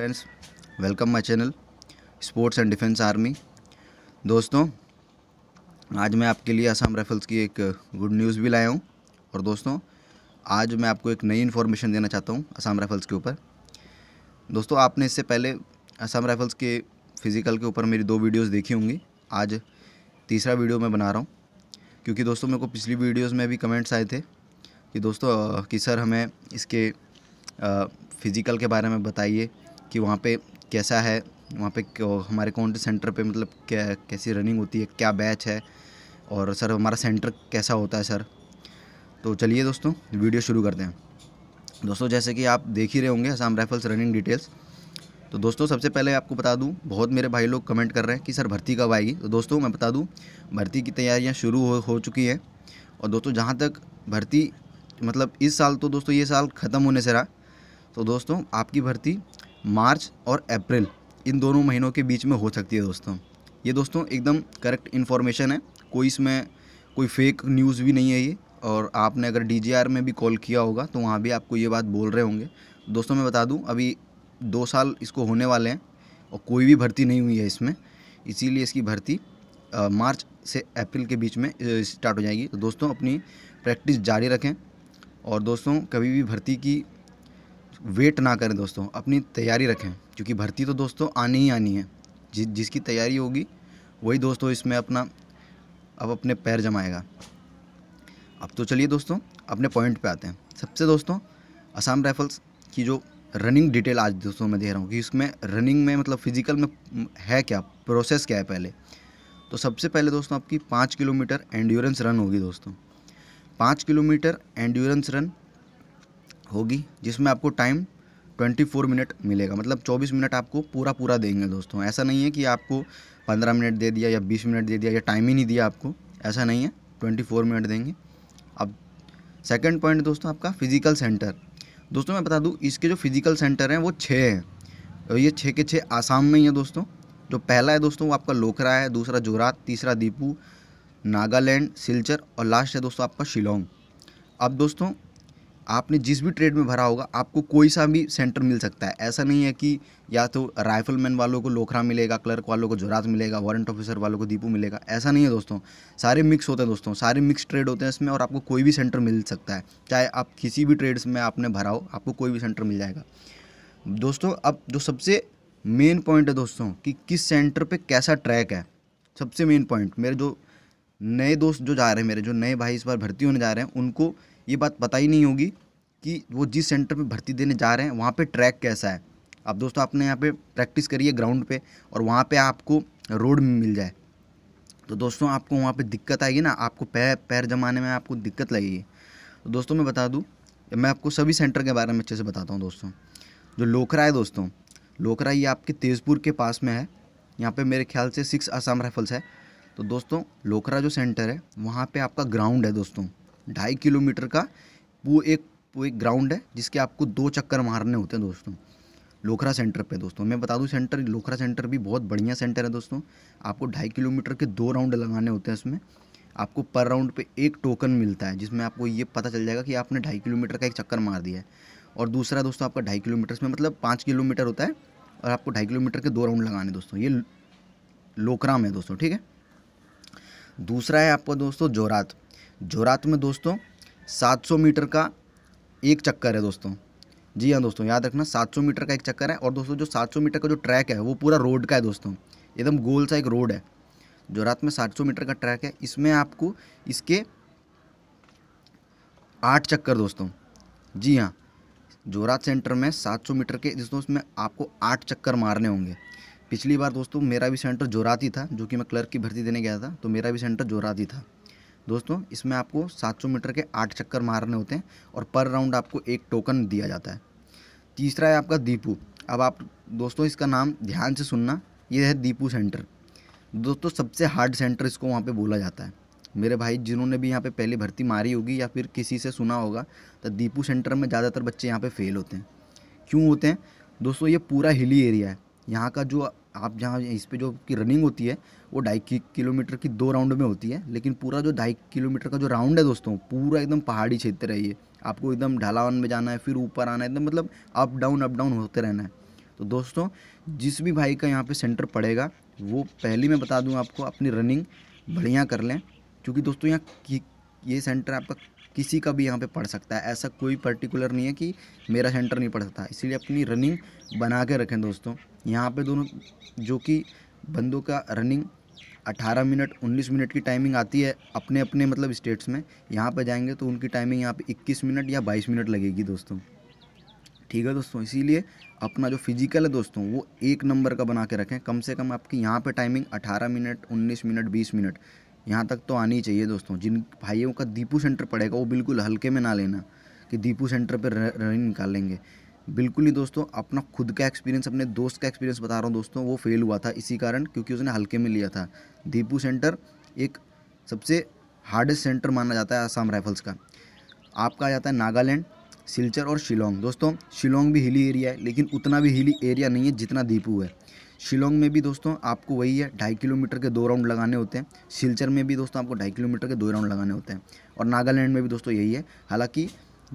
friends welcome my channel sports and defence army दोस्तों आज मैं आपके लिए असम राइफल्स की एक गुड न्यूज़ भी लाया हूँ और दोस्तों आज मैं आपको एक नई इन्फॉर्मेशन देना चाहता हूँ असम राइफल्स के ऊपर दोस्तों आपने इससे पहले असम राइफल्स के फिज़िकल के ऊपर मेरी दो वीडियोज़ देखी होंगी आज तीसरा वीडियो मैं बना रहा हूँ क्योंकि दोस्तों मेरे को पिछली वीडियोज़ में भी कमेंट्स आए थे कि दोस्तों कि सर हमें इसके फ़िज़िकल के बारे में बताइए कि वहाँ पे कैसा है वहाँ पे हमारे कौन से सेंटर पे मतलब क्या कैसी रनिंग होती है क्या बैच है और सर हमारा सेंटर कैसा होता है सर तो चलिए दोस्तों वीडियो शुरू करते हैं दोस्तों जैसे कि आप देख ही रहे होंगे आसाम राइफल्स रनिंग डिटेल्स तो दोस्तों सबसे पहले आपको बता दूं बहुत मेरे भाई लोग कमेंट कर रहे हैं कि सर भर्ती कब आएगी तो दोस्तों मैं बता दूं भर्ती की तैयारियां शुरू हो हो चुकी हैं और दोस्तों जहां तक भर्ती मतलब इस साल तो दोस्तों ये साल ख़त्म होने से रहा तो दोस्तों आपकी भर्ती मार्च और अप्रैल इन दोनों महीनों के बीच में हो सकती है दोस्तों ये दोस्तों एकदम करेक्ट इन्फॉर्मेशन है कोई इसमें कोई फेक न्यूज़ भी नहीं है ये और आपने अगर डी में भी कॉल किया होगा तो वहाँ भी आपको ये बात बोल रहे होंगे दोस्तों मैं बता दूँ अभी दो साल इसको होने वाले हैं और कोई भी भर्ती नहीं हुई है इसमें इसीलिए इसकी भर्ती आ, मार्च से अप्रैल के बीच में स्टार्ट हो जाएगी तो दोस्तों अपनी प्रैक्टिस जारी रखें और दोस्तों कभी भी भर्ती की वेट ना करें दोस्तों अपनी तैयारी रखें क्योंकि भर्ती तो दोस्तों आनी ही आनी है जि, जिसकी तैयारी होगी वही दोस्तों इसमें अपना अब अपने पैर जमाएगा अब तो चलिए दोस्तों अपने पॉइंट पे आते हैं सबसे दोस्तों असम राइफल्स की जो रनिंग डिटेल आज दोस्तों मैं दे रहा हूँ कि इसमें रनिंग में मतलब फ़िज़िकल में है क्या प्रोसेस क्या है पहले तो सबसे पहले दोस्तों आपकी पाँच किलोमीटर एंड्योरेंस रन होगी दोस्तों पाँच किलोमीटर एंड्योरेंस रन होगी जिसमें आपको टाइम 24 मिनट मिलेगा मतलब 24 मिनट आपको पूरा पूरा देंगे दोस्तों ऐसा नहीं है कि आपको 15 मिनट दे दिया या 20 मिनट दे दिया या टाइम ही नहीं दिया आपको ऐसा नहीं है 24 मिनट देंगे अब सेकंड पॉइंट दोस्तों आपका फिज़िकल सेंटर दोस्तों मैं बता दूं इसके जो फिज़िकल सेंटर हैं वो छः हैं और ये छः के छः आसाम में ही है दोस्तों जो पहला है दोस्तों वो आपका लोखरा है दूसरा जोरात तीसरा दीपू नागालैंड सिलचर और लास्ट है दोस्तों आपका शिलोंग अब दोस्तों आपने जिस भी ट्रेड में भरा होगा आपको कोई सा भी सेंटर मिल सकता है ऐसा नहीं है कि या तो राइफलमैन वालों को लोखरा मिलेगा क्लर्क वालों को जोरात मिलेगा वारंट ऑफिसर वालों को दीपू मिलेगा ऐसा नहीं है दोस्तों सारे मिक्स होते हैं दोस्तों सारे मिक्स ट्रेड होते हैं इसमें और आपको कोई भी सेंटर मिल सकता है चाहे आप किसी भी ट्रेड्स में आपने भरा हो आपको कोई भी सेंटर मिल जाएगा दोस्तों अब जो सबसे मेन पॉइंट है दोस्तों कि किस सेंटर पर कैसा ट्रैक है सबसे मेन पॉइंट मेरे जो नए दोस्त जो जा रहे हैं मेरे जो नए भाई इस बार भर्ती होने जा रहे हैं उनको ये बात पता ही नहीं होगी कि वो जिस सेंटर में भर्ती देने जा रहे हैं वहाँ पे ट्रैक कैसा है अब दोस्तों आपने यहाँ पे प्रैक्टिस करी है ग्राउंड पे और वहाँ पे आपको रोड मिल जाए तो दोस्तों आपको वहाँ पे दिक्कत आएगी ना आपको पैर पैर जमाने में आपको दिक्कत लगेगी तो दोस्तों मैं बता दूँ मैं आपको सभी सेंटर के बारे में अच्छे से बताता हूँ दोस्तों जो लोखरा है दोस्तों लोखरा ये आपके तेज़पुर के पास में है यहाँ पे मेरे ख्याल से सिक्स आसाम राइफल्स है तो दोस्तों लोखरा जो सेंटर है वहाँ पर आपका ग्राउंड है दोस्तों ढाई किलोमीटर का वो एक वो एक ग्राउंड है जिसके आपको दो चक्कर मारने होते हैं दोस्तों लोखरा सेंटर पे दोस्तों मैं बता दूं सेंटर लोखरा सेंटर भी बहुत बढ़िया सेंटर है दोस्तों आपको ढाई किलोमीटर के दो राउंड लगाने होते हैं उसमें आपको पर राउंड पे एक टोकन मिलता है जिसमें आपको ये पता चल जाएगा कि आपने ढाई किलोमीटर का एक चक्कर मार दिया है और दूसरा दोस्तों आपका ढाई किलोमीटर में मतलब पाँच किलोमीटर होता है और आपको ढाई किलोमीटर के दो राउंड लगाने दोस्तों ये लोकराम है दोस्तों ठीक है दूसरा है आपका दोस्तों जोरात जोरात में दोस्तों 700 मीटर का एक चक्कर है दोस्तों जी हाँ दोस्तों याद रखना 700 मीटर का एक चक्कर है और दोस्तों जो 700 मीटर का जो ट्रैक है वो पूरा रोड का है दोस्तों एकदम गोल सा एक रोड है जो रात में 700 मीटर का ट्रैक है इसमें आपको इसके आठ चक्कर दोस्तों जी हाँ जोरात सेंटर में 700 मीटर के दोस्तों उसमें आपको आठ चक्कर मारने होंगे पिछली बार दोस्तों मेरा भी सेंटर जोरात ही था जो कि मैं क्लर्क की भर्ती देने गया था तो मेरा भी सेंटर जोरात ही था दोस्तों इसमें आपको 700 मीटर के आठ चक्कर मारने होते हैं और पर राउंड आपको एक टोकन दिया जाता है तीसरा है आपका दीपू अब आप दोस्तों इसका नाम ध्यान से सुनना ये है दीपू सेंटर दोस्तों सबसे हार्ड सेंटर इसको वहाँ पे बोला जाता है मेरे भाई जिन्होंने भी यहाँ पे पहले भर्ती मारी होगी या फिर किसी से सुना होगा तो दीपू सेंटर में ज़्यादातर बच्चे यहाँ पे फेल होते हैं क्यों होते हैं दोस्तों ये पूरा हिली एरिया है यहाँ का जो आप जहाँ इस पर जो की रनिंग होती है वो ढाई किलोमीटर की दो राउंड में होती है लेकिन पूरा जो ढाई किलोमीटर का जो राउंड है दोस्तों पूरा एकदम पहाड़ी क्षेत्र है ये आपको एकदम ढालावन में जाना है फिर ऊपर आना है एकदम मतलब अप डाउन अप डाउन होते रहना है तो दोस्तों जिस भी भाई का यहाँ पर सेंटर पड़ेगा वो पहली मैं बता दूँ आपको अपनी रनिंग बढ़िया कर लें क्योंकि दोस्तों यहाँ ये सेंटर आपका किसी का भी यहाँ पे पढ़ सकता है ऐसा कोई पर्टिकुलर नहीं है कि मेरा सेंटर नहीं पढ़ सकता इसीलिए अपनी रनिंग बना के रखें दोस्तों यहाँ पे दोनों जो कि बंदों का रनिंग 18 मिनट 19 मिनट की टाइमिंग आती है अपने अपने मतलब स्टेट्स में यहाँ पर जाएंगे तो उनकी टाइमिंग यहाँ पर इक्कीस मिनट या बाईस मिनट लगेगी दोस्तों ठीक है दोस्तों इसीलिए अपना जो फिजिकल है दोस्तों वो एक नंबर का बना के रखें कम से कम आपकी यहाँ पे टाइमिंग 18 मिनट 19 मिनट 20 मिनट यहाँ तक तो आनी चाहिए दोस्तों जिन भाइयों का दीपू सेंटर पड़ेगा वो बिल्कुल हल्के में ना लेना कि दीपू सेंटर पर रनिंग निकाल लेंगे बिल्कुल ही दोस्तों अपना खुद का एक्सपीरियंस अपने दोस्त का एक्सपीरियंस बता रहा हूँ दोस्तों वो फेल हुआ था इसी कारण क्योंकि उसने हल्के में लिया था दीपू सेंटर एक सबसे हार्डेस्ट सेंटर माना जाता है आसाम राइफल्स का आपका आ जाता है नागालैंड सिलचर और शिलोंग दोस्तों शिलोंग भी हिली एरिया है लेकिन उतना भी हिली एरिया नहीं है जितना दीपू है शिलोंग में भी दोस्तों आपको वही है ढाई किलोमीटर के दो राउंड लगाने होते हैं सिलचर में भी दोस्तों आपको ढाई किलोमीटर के दो राउंड लगाने होते हैं और नागालैंड में भी दोस्तों यही है हालांकि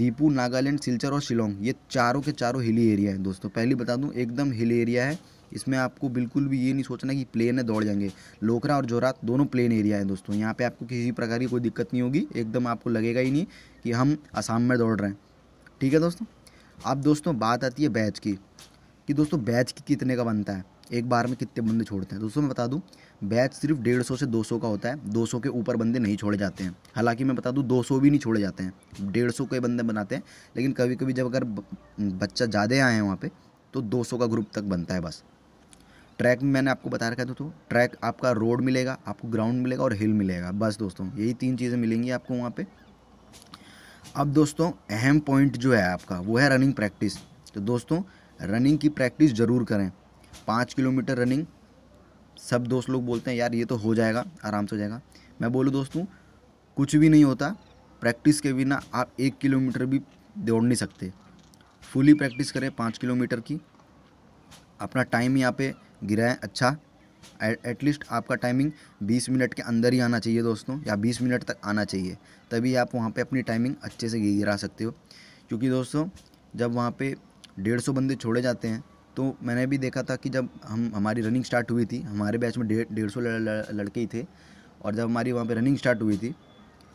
दीपू नागालैंड सिलचर और शिलोंग ये चारों के चारों हिली एरिया है दोस्तों पहले बता दूँ एकदम हिल एरिया है इसमें आपको बिल्कुल भी ये नहीं सोचना कि प्लेन है दौड़ जाएंगे लोकरा और जोरात दोनों प्लेन एरिया है दोस्तों यहाँ पर आपको किसी प्रकार की कोई दिक्कत नहीं होगी एकदम आपको लगेगा ही नहीं कि हम आसाम में दौड़ रहे हैं ठीक है दोस्तों अब दोस्तों बात आती है बैच की कि दोस्तों बैच की कितने का बनता है एक बार में कितने बंदे छोड़ते हैं दोस्तों मैं बता दूँ बैच सिर्फ डेढ़ सौ से दो सौ का होता है दो सौ के ऊपर बंदे नहीं छोड़े जाते हैं हालांकि मैं बता दूँ दो सौ भी नहीं छोड़े जाते हैं डेढ़ सौ के बंदे बनाते हैं लेकिन कभी कभी जब अगर बच्चा ज़्यादा आए हैं वहाँ पर तो दो सौ का ग्रुप तक बनता है बस ट्रैक में मैंने आपको बता रखा था तो ट्रैक आपका रोड मिलेगा आपको ग्राउंड मिलेगा और हिल मिलेगा बस दोस्तों यही तीन चीज़ें मिलेंगी आपको वहाँ पर अब दोस्तों अहम पॉइंट जो है आपका वो है रनिंग प्रैक्टिस तो दोस्तों रनिंग की प्रैक्टिस ज़रूर करें पाँच किलोमीटर रनिंग सब दोस्त लोग बोलते हैं यार ये तो हो जाएगा आराम से हो जाएगा मैं बोलूँ दोस्तों कुछ भी नहीं होता प्रैक्टिस के बिना आप एक किलोमीटर भी दौड़ नहीं सकते फुली प्रैक्टिस करें पाँच किलोमीटर की अपना टाइम यहाँ पे गिराएं अच्छा एटलीस्ट आपका टाइमिंग 20 मिनट के अंदर ही आना चाहिए दोस्तों या 20 मिनट तक आना चाहिए तभी आप वहाँ पे अपनी टाइमिंग अच्छे से गिरा सकते हो क्योंकि दोस्तों जब वहाँ पे डेढ़ सौ बंदे छोड़े जाते हैं तो मैंने भी देखा था कि जब हम हमारी रनिंग स्टार्ट हुई थी हमारे बैच में डेढ़ डेढ़ सौ लड़के ही थे और जब हमारी वहाँ पे रनिंग स्टार्ट हुई थी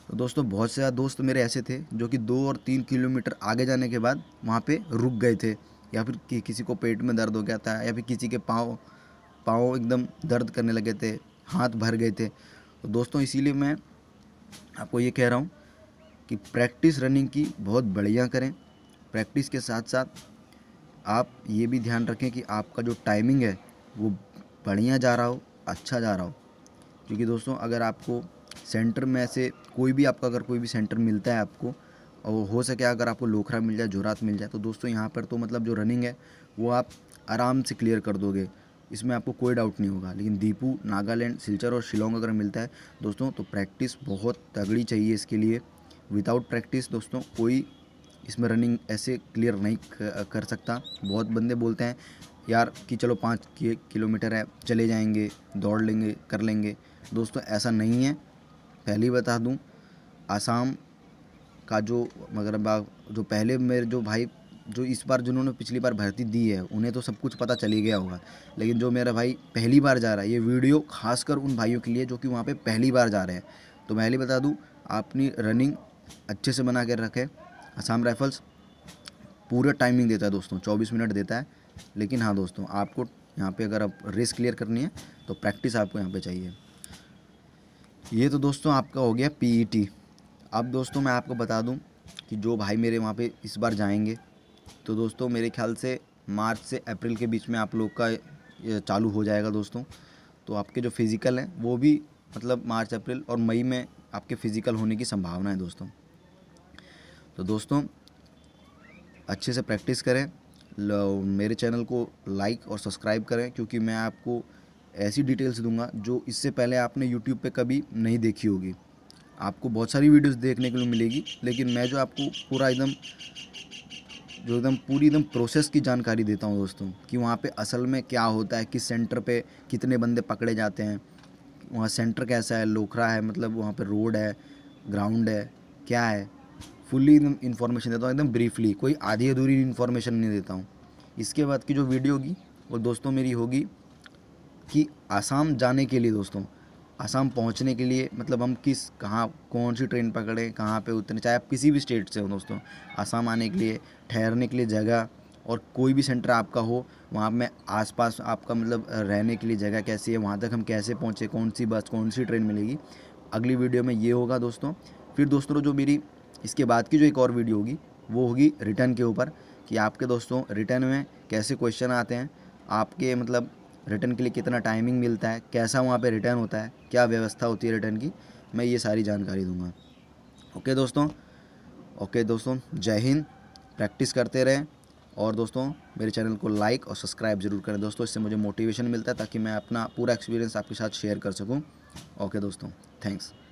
तो दोस्तों बहुत से दोस्त मेरे ऐसे थे जो कि दो और तीन किलोमीटर आगे जाने के बाद वहाँ पर रुक गए थे या फिर कि, किसी को पेट में दर्द हो गया था या फिर किसी के पाँव पाँव एकदम दर्द करने लगे थे हाथ भर गए थे तो दोस्तों इसीलिए मैं आपको ये कह रहा हूँ कि प्रैक्टिस रनिंग की बहुत बढ़िया करें प्रैक्टिस के साथ साथ आप ये भी ध्यान रखें कि आपका जो टाइमिंग है वो बढ़िया जा रहा हो अच्छा जा रहा हो क्योंकि दोस्तों अगर आपको सेंटर में से कोई भी आपका अगर कोई भी सेंटर मिलता है आपको और हो सके अगर आपको लोखरा मिल जाए जोरात मिल जाए तो दोस्तों यहाँ पर तो मतलब जो रनिंग है वो आप आराम से क्लियर कर दोगे इसमें आपको कोई डाउट नहीं होगा लेकिन दीपू नागालैंड सिलचर और शिलोंग अगर मिलता है दोस्तों तो प्रैक्टिस बहुत तगड़ी चाहिए इसके लिए विदाउट प्रैक्टिस दोस्तों कोई इसमें रनिंग ऐसे क्लियर नहीं कर सकता बहुत बंदे बोलते हैं यार कि चलो पाँच किलोमीटर है चले जाएंगे दौड़ लेंगे कर लेंगे दोस्तों ऐसा नहीं है पहले ही बता दूं आसाम का जो मगरबाग जो पहले मेरे जो भाई जो इस बार जिन्होंने पिछली बार भर्ती दी है उन्हें तो सब कुछ पता चली गया होगा लेकिन जो मेरा भाई पहली बार जा रहा है ये वीडियो खासकर उन भाइयों के लिए जो कि वहाँ पर पहली बार जा रहे हैं तो पहले बता दूँ आपनी रनिंग अच्छे से बना कर रखें असम राइफल्स पूरा टाइमिंग देता है दोस्तों चौबीस मिनट देता है लेकिन हाँ दोस्तों आपको यहाँ पे अगर आप रेस क्लियर करनी है तो प्रैक्टिस आपको यहाँ पे चाहिए ये तो दोस्तों आपका हो गया टी e अब दोस्तों मैं आपको बता दूँ कि जो भाई मेरे वहाँ पे इस बार जाएंगे तो दोस्तों मेरे ख्याल से मार्च से अप्रैल के बीच में आप लोग का चालू हो जाएगा दोस्तों तो आपके जो फिज़िकल हैं वो भी मतलब मार्च अप्रैल और मई में आपके फ़िज़िकल होने की संभावना है दोस्तों तो दोस्तों अच्छे से प्रैक्टिस करें मेरे चैनल को लाइक और सब्सक्राइब करें क्योंकि मैं आपको ऐसी डिटेल्स दूंगा जो इससे पहले आपने यूट्यूब पे कभी नहीं देखी होगी आपको बहुत सारी वीडियोस देखने के लिए मिलेगी लेकिन मैं जो आपको पूरा एकदम जो एकदम पूरी एकदम प्रोसेस की जानकारी देता हूँ दोस्तों कि वहाँ पे असल में क्या होता है किस सेंटर पे कितने बंदे पकड़े जाते हैं वहाँ सेंटर कैसा है लोखरा है मतलब वहाँ पर रोड है ग्राउंड है क्या है फुल्ली एकदम इन्फॉर्मेशन देता हूँ एकदम ब्रीफली कोई आधी अधूरी इन्फॉर्मेशन नहीं देता हूँ इसके बाद की जो वीडियो होगी वो दोस्तों मेरी होगी कि आसाम जाने के लिए दोस्तों आसाम पहुंचने के लिए मतलब हम किस कहाँ कौन सी ट्रेन पकड़ें कहाँ पे उतरें चाहे आप किसी भी स्टेट से हो दोस्तों आसाम आने के लिए ठहरने के लिए जगह और कोई भी सेंटर आपका हो वहाँ में आसपास आपका मतलब रहने के लिए जगह कैसी है वहाँ तक हम कैसे पहुँचे कौन सी बस कौन सी ट्रेन मिलेगी अगली वीडियो में ये होगा दोस्तों फिर दोस्तों जो मेरी इसके बाद की जो एक और वीडियो होगी वो होगी रिटर्न के ऊपर कि आपके दोस्तों रिटर्न में कैसे क्वेश्चन आते हैं आपके मतलब रिटर्न के लिए कितना टाइमिंग मिलता है कैसा वहाँ पे रिटर्न होता है क्या व्यवस्था होती है रिटर्न की मैं ये सारी जानकारी दूंगा ओके दोस्तों ओके दोस्तों जय हिंद प्रैक्टिस करते रहें और दोस्तों मेरे चैनल को लाइक और सब्सक्राइब जरूर करें दोस्तों इससे मुझे मोटिवेशन मिलता है ताकि मैं अपना पूरा एक्सपीरियंस आपके साथ शेयर कर सकूं ओके दोस्तों थैंक्स